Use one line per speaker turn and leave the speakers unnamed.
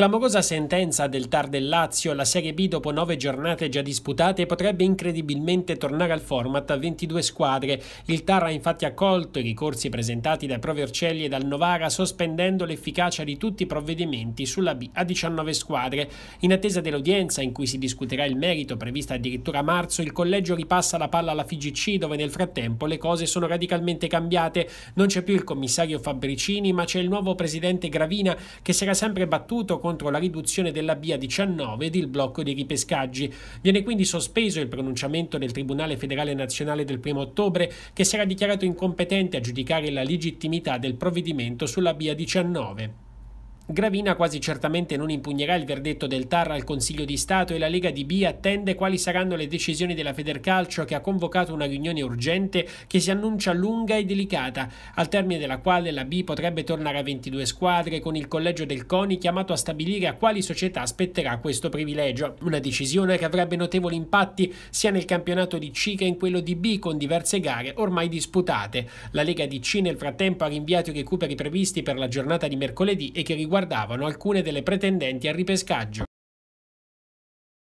Clamorosa sentenza del Tar del Lazio, la Serie B dopo nove giornate già disputate potrebbe incredibilmente tornare al format a 22 squadre. Il Tar ha infatti accolto i ricorsi presentati dai Provercelli e dal Novara sospendendo l'efficacia di tutti i provvedimenti sulla B a 19 squadre. In attesa dell'udienza in cui si discuterà il merito prevista addirittura a marzo, il collegio ripassa la palla alla FIGC dove nel frattempo le cose sono radicalmente cambiate. Non c'è più il commissario Fabricini ma c'è il nuovo presidente Gravina che si era sempre battuto con contro la riduzione della BA19 ed il blocco dei ripescaggi. Viene quindi sospeso il pronunciamento del Tribunale federale nazionale del 1 ottobre che sarà dichiarato incompetente a giudicare la legittimità del provvedimento sulla BA19. Gravina quasi certamente non impugnerà il verdetto del TAR al Consiglio di Stato e la Lega di B attende quali saranno le decisioni della Federcalcio che ha convocato una riunione urgente che si annuncia lunga e delicata, al termine della quale la B potrebbe tornare a 22 squadre con il collegio del CONI chiamato a stabilire a quali società spetterà questo privilegio. Una decisione che avrebbe notevoli impatti sia nel campionato di C che in quello di B con diverse gare ormai disputate. La Lega di C nel frattempo ha rinviato i recuperi previsti per la giornata di mercoledì e che riguarda riguardavano alcune delle pretendenti al ripescaggio.